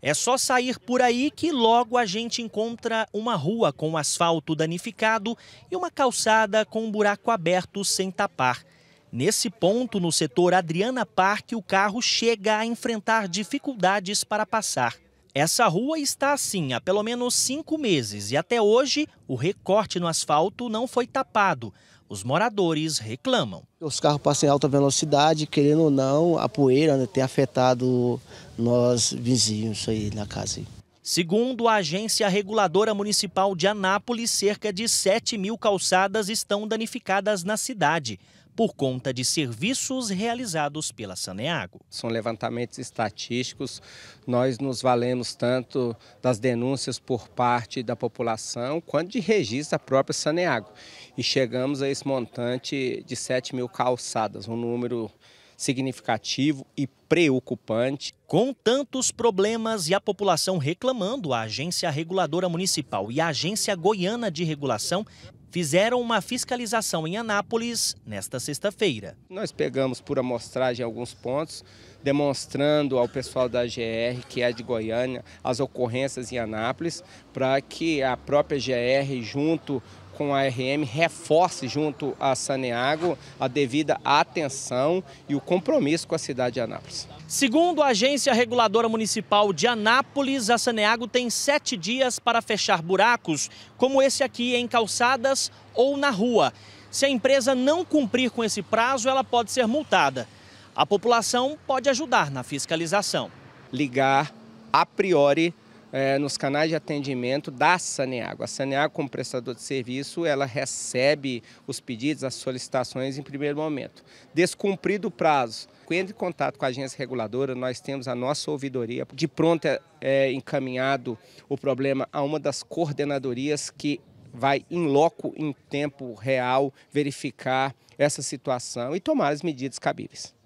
É só sair por aí que logo a gente encontra uma rua com asfalto danificado e uma calçada com um buraco aberto sem tapar. Nesse ponto, no setor Adriana Parque, o carro chega a enfrentar dificuldades para passar. Essa rua está assim há pelo menos cinco meses e até hoje o recorte no asfalto não foi tapado. Os moradores reclamam. Os carros passam em alta velocidade, querendo ou não, a poeira né, tem afetado nós vizinhos aí na casa. Segundo a Agência Reguladora Municipal de Anápolis, cerca de 7 mil calçadas estão danificadas na cidade por conta de serviços realizados pela Saneago. São levantamentos estatísticos, nós nos valemos tanto das denúncias por parte da população, quanto de registro da própria Saneago. E chegamos a esse montante de 7 mil calçadas, um número significativo e preocupante. Com tantos problemas e a população reclamando, a Agência Reguladora Municipal e a Agência Goiana de Regulação fizeram uma fiscalização em Anápolis nesta sexta-feira. Nós pegamos por amostragem alguns pontos, demonstrando ao pessoal da GR, que é de Goiânia, as ocorrências em Anápolis, para que a própria GR, junto com a RM reforce junto à Saneago a devida atenção e o compromisso com a cidade de Anápolis. Segundo a Agência Reguladora Municipal de Anápolis, a Saneago tem sete dias para fechar buracos, como esse aqui em calçadas ou na rua. Se a empresa não cumprir com esse prazo, ela pode ser multada. A população pode ajudar na fiscalização. Ligar a priori é, nos canais de atendimento da Saneago. A Saneago, como prestador de serviço, ela recebe os pedidos, as solicitações em primeiro momento. Descumprido o prazo, entre em contato com a agência reguladora, nós temos a nossa ouvidoria. De pronto é, é encaminhado o problema a uma das coordenadorias que vai em loco, em tempo real, verificar essa situação e tomar as medidas cabíveis.